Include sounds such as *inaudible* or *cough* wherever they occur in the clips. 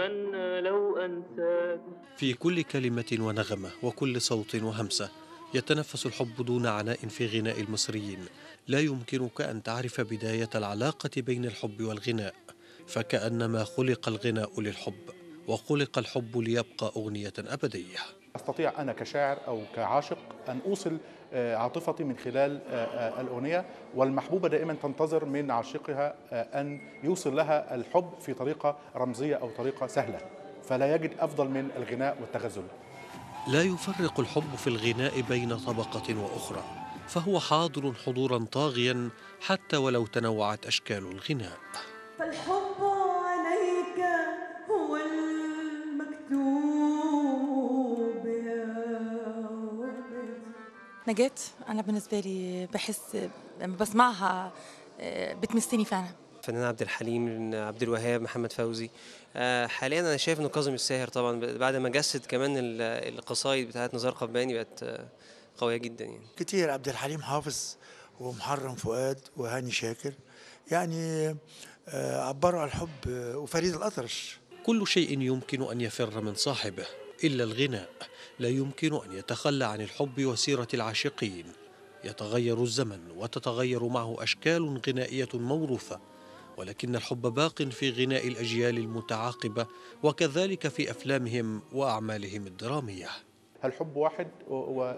أتمنى لو أنساك في كل كلمة ونغمة وكل صوت وهمسة يتنفس الحب دون عناء في غناء المصريين لا يمكنك أن تعرف بداية العلاقة بين الحب والغناء فكأنما خلق الغناء للحب وخلق الحب ليبقى أغنية أبدية أستطيع أنا كشاعر أو كعاشق أن أوصل آه، عاطفتي من خلال آه، آه، الأغنية والمحبوبة دائما تنتظر من عاشقها أن يوصل لها الحب في طريقة رمزية أو طريقة سهلة فلا يجد أفضل من الغناء والتغزل لا يفرق الحب في الغناء بين طبقة وأخرى فهو حاضر حضورا طاغيا حتى ولو تنوعت أشكال الغناء فالحب نجاة أنا بالنسبة لي بحس لما بسمعها آه، بتمسني فعلا فنان عبد الحليم عبد الوهاب محمد فوزي آه، حاليا انا شايف انه كاظم الساهر طبعا بعد ما جسد كمان القصايد بتاعت نزار قباني بقت آه، قويه جدا يعني كتير عبد الحليم حافظ ومحرم فؤاد وهاني شاكر يعني عبروا عن الحب وفريد الاطرش كل شيء يمكن ان يفر من صاحبه إلا الغناء لا يمكن أن يتخلى عن الحب وسيرة العاشقين يتغير الزمن وتتغير معه أشكال غنائية موروثة ولكن الحب باق في غناء الأجيال المتعاقبة وكذلك في أفلامهم وأعمالهم الدرامية الحب واحد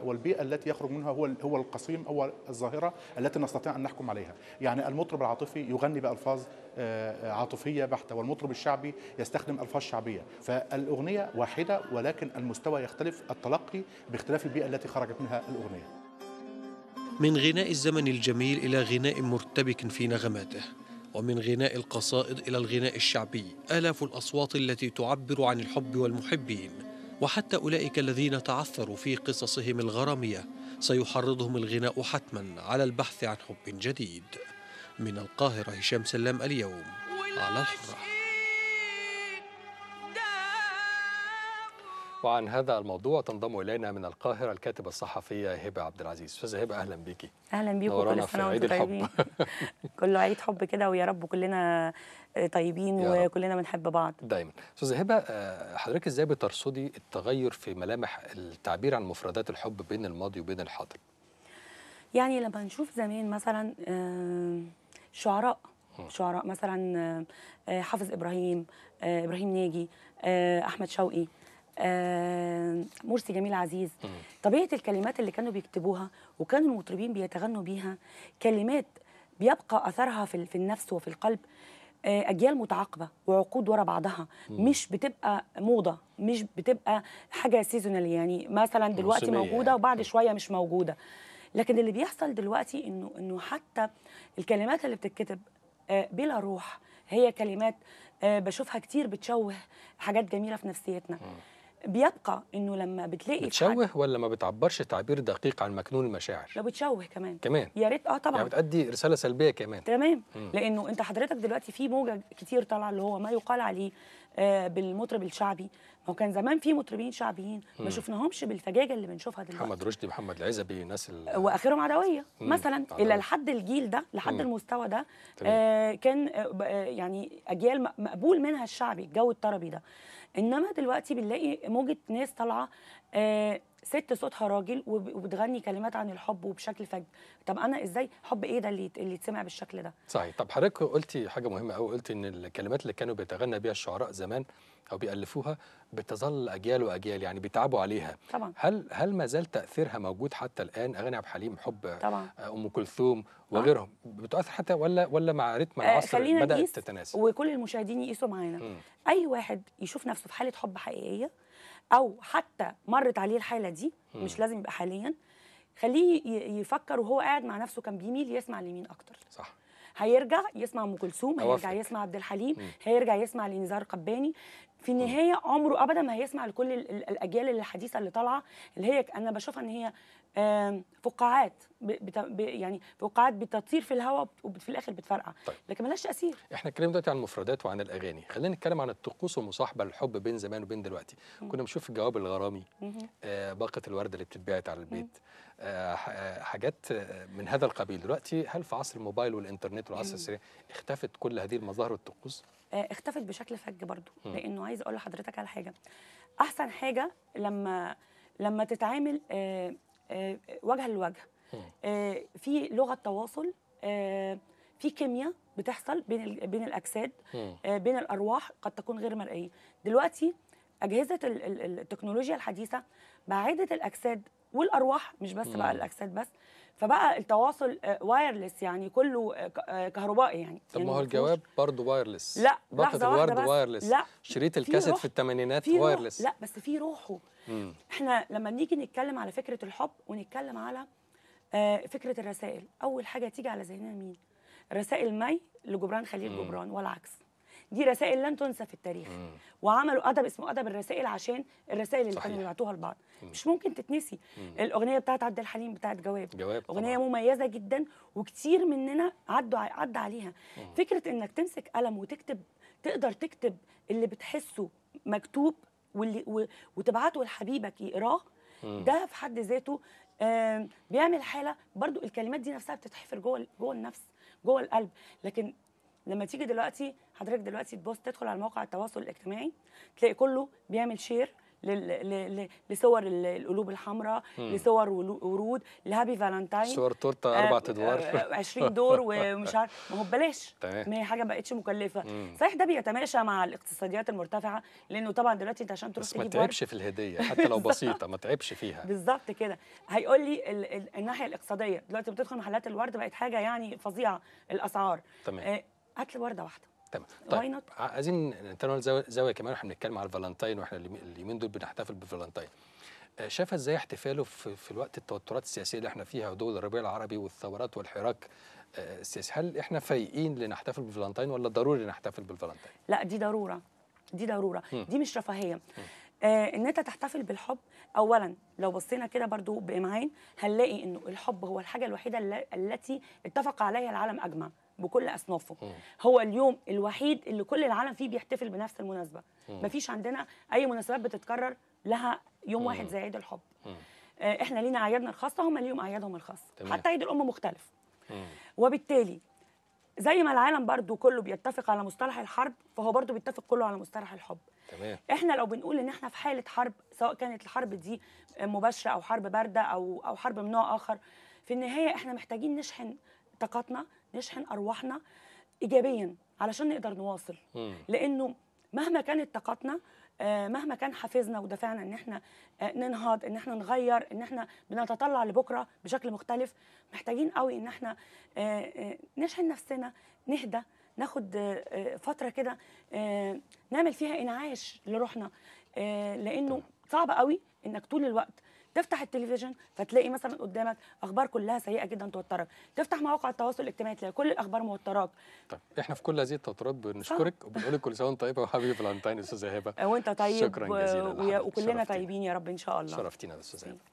والبيئة التي يخرج منها هو هو القصيم أو الظاهرة التي نستطيع أن نحكم عليها يعني المطرب العاطفي يغني بألفاظ آه، آه، عاطفية بحتة والمطرب الشعبي يستخدم ألفاظ شعبية فالأغنية واحدة ولكن المستوى يختلف التلقي باختلاف البيئة التي خرجت منها الأغنية من غناء الزمن الجميل إلى غناء مرتبك في نغماته ومن غناء القصائد إلى الغناء الشعبي آلاف الأصوات التي تعبر عن الحب والمحبين وحتى أولئك الذين تعثروا في قصصهم الغرامية سيحرضهم الغناء حتما على البحث عن حب جديد من القاهرة هشام سلام اليوم على الحرة وعن هذا الموضوع تنضم الينا من القاهره الكاتبه الصحفيه هبه عبد العزيز استاذه هبه اهلا بيكي اهلا بيكم كل سنه وانتم طيبين *laughs* كله عيد حب كده ويا رب كلنا آه، طيبين وكلنا بنحب بعض دايما استاذه هبه آه، حضرتك ازاي بترصدي التغير في ملامح التعبير عن مفردات الحب بين الماضي وبين الحاضر يعني لما نشوف زمان مثلا آه، شعراء شعراء مثلا حافظ ابراهيم ابراهيم ناجي احمد شوقي آه، مرسي جميل عزيز طبيعه الكلمات اللي كانوا بيكتبوها وكانوا المطربين بيتغنوا بيها كلمات بيبقى اثرها في في النفس وفي القلب آه، اجيال متعاقبه وعقود ورا بعضها مش بتبقى موضه مش بتبقى حاجه سيزونال يعني مثلا دلوقتي يعني. موجوده وبعد شويه مش موجوده لكن اللي بيحصل دلوقتي انه انه حتى الكلمات اللي بتتكتب آه، بلا روح هي كلمات بشوفها كتير بتشوه حاجات جميله في نفسيتنا بيبقى انه لما بتلاقي بتشوه ولا ما بتعبرش تعبير دقيق عن مكنون المشاعر لا بتشوه كمان كمان يا ريت اه طبعا يعني بتأدي رساله سلبيه كمان تمام مم. لانه انت حضرتك دلوقتي في موجه كتير طالعه اللي هو ما يقال عليه آه بالمطرب الشعبي هو كان زمان في مطربين شعبيين ما شفناهمش بالفجاجه اللي بنشوفها دلوقتي محمد رشدي محمد العزبي ناس ال... آه، واخرهم عدويه مم. مثلا عدوية. الا لحد الجيل ده لحد مم. المستوى ده آه كان آه, آه، يعني اجيال مقبول منها الشعبي الجو الطربي ده انما دلوقتي بنلاقي موجه ناس طالعه آه، ست صوتها راجل وبتغني كلمات عن الحب وبشكل فج طب انا ازاي حب ايه ده اللي اللي يتسمع بالشكل ده صحيح طب حضرتك قلتي حاجه مهمه قوي قلتي ان الكلمات اللي كانوا بيتغنى بيها الشعراء زمان او بيالفوها بتظل اجيال واجيال يعني بيتعبوا عليها طبعا هل هل ما زال تاثيرها موجود حتى الان اغاني عبد الحليم حب طبعا. آه، ام كلثوم آه. وغيرهم آه. بتاثر حتى ولا ولا مع رتم آه، العصر آه بدات تتناسب وكل المشاهدين يقيسوا معانا اي واحد يشوف نفسه في حاله حب حقيقيه او حتى مرت عليه الحاله دي مش لازم يبقى حاليا خليه يفكر وهو قاعد مع نفسه كان بيميل يسمع لمين اكتر صح هيرجع يسمع ام كلثوم هيرجع يسمع عبد الحليم مم. هيرجع يسمع لنزار قباني في النهايه عمره ابدا ما هيسمع لكل الاجيال الحديثه اللي طالعه اللي هي انا بشوفها ان هي فقاعات يعني فقاعات بتطير في الهواء وفي الاخر بتفرقع طيب. لكن ملهاش تاثير احنا اتكلمنا دلوقتي عن المفردات وعن الاغاني خلينا نتكلم عن الطقوس والمصاحبه للحب بين زمان وبين دلوقتي م. كنا بنشوف الجواب الغرامي آه باقه الورده اللي بتتبعت على البيت آه،, آه حاجات آه، من هذا القبيل دلوقتي هل في عصر الموبايل والانترنت والعصر السريع اختفت كل هذه المظاهر والطقوس آه، اختفت بشكل فج برضو لانه عايز اقول لحضرتك على حاجه احسن حاجه لما لما تتعامل آه، آه، وجها لوجه في لغه تواصل في كيمياء بتحصل بين بين الاجساد بين الارواح قد تكون غير مرئيه دلوقتي اجهزه التكنولوجيا الحديثه بعدت الاجساد والارواح مش بس بقى الاجساد بس فبقى التواصل وايرلس آه، يعني كله آه، آه، كهربائي يعني طب ما يعني هو الجواب برضه وايرلس لا باقه الورد وايرلس لا شريط الكاسيت في الثمانينات وايرلس لا بس في روحه مم. احنا لما نيجي نتكلم على فكره الحب ونتكلم على فكره الرسائل اول حاجه تيجي على ذهننا مين رسائل مي لجبران خليل مم. جبران والعكس دي رسائل لن تنسى في التاريخ مم. وعملوا ادب اسمه ادب الرسائل عشان الرسائل اللي كانوا بيبعتوها لبعض مش ممكن تتنسي مم. الاغنيه بتاعت عبد الحليم بتاعت جواب, جواب اغنيه طبعا. مميزه جدا وكتير مننا عدوا عدى عليها مم. فكره انك تمسك قلم وتكتب تقدر تكتب اللي بتحسه مكتوب واللي و... وتبعته لحبيبك يقراه ده في حد ذاته بيعمل حاله برضو الكلمات دي نفسها بتتحفر جوه جوه النفس جوه القلب لكن لما تيجي دلوقتي حضرتك دلوقتي تبص تدخل على مواقع التواصل الاجتماعي تلاقي كله بيعمل شير لصور القلوب الحمراء لصور ورود لهابي فالنتاين صور تورته آه، اربع ادوار 20 آه، آه، دور ومش *laughs* عارف ما هو ببلاش ما هي حاجه ما بقتش مكلفه صحيح ده بيتماشى مع الاقتصاديات المرتفعه لانه طبعا دلوقتي انت عشان تروح بس ما تعبش في الهديه حتى لو بسيطه ما تعبش فيها *laughs* بالظبط كده هيقول لي ال ال الناحيه الاقتصاديه دلوقتي بتدخل محلات الورد بقت حاجه يعني فظيعه الاسعار تمام هات لي ورده واحده تمام طيب عايزين نتناول زاويه كمان واحنا بنتكلم على الفالنتاين واحنا اليومين دول بنحتفل بالفالنتاين آه، شاف ازاي احتفاله في, في الوقت التوترات السياسيه اللي احنا فيها ودول الربيع العربي والثورات والحراك آه، السياسي هل احنا فايقين لنحتفل بالفالنتاين ولا ضروري نحتفل بالفالنتاين لا دي ضروره دي ضروره م. دي مش رفاهيه آه ان انت تحتفل بالحب اولا لو بصينا كده برضو بامعان هنلاقي انه الحب هو الحاجه الوحيده التي اتفق عليها العالم اجمع بكل اصنافه م. هو اليوم الوحيد اللي كل العالم فيه بيحتفل بنفس المناسبه ما فيش عندنا اي مناسبات بتتكرر لها يوم م. واحد زي عيد الحب م. آه، احنا لينا اعيادنا الخاصه هم ليهم اعيادهم الخاصه تمام. حتى عيد الام مختلف م. وبالتالي زي ما العالم برضو كله بيتفق على مصطلح الحرب فهو برضو بيتفق كله على مصطلح الحب تمام. احنا لو بنقول ان احنا في حاله حرب سواء كانت الحرب دي آه، مباشره او حرب بارده او او حرب من نوع اخر في النهايه احنا محتاجين نشحن طاقتنا نشحن ارواحنا ايجابيا علشان نقدر نواصل لانه مهما كانت طاقتنا آه، مهما كان حافزنا ودفعنا ان احنا آه، ننهض ان احنا نغير ان احنا بنتطلع لبكره بشكل مختلف محتاجين قوي ان احنا آه، نشحن نفسنا نهدى ناخد فتره كده نعمل فيها انعاش لروحنا لانه صعب قوي انك طول الوقت تفتح التلفزيون فتلاقي مثلا قدامك اخبار كلها سيئه جدا توترك تفتح مواقع التواصل الاجتماعي تلاقي كل الاخبار موتراك طيب احنا في كل هذه التوترات بنشكرك وبنقول لك كل سنه وانت طيبه وحبيبي فالنتين استاذه هبه وانت طيب شكرا جزيلا وكلنا طيبين يا رب ان شاء الله شرفتينا يا استاذه هبه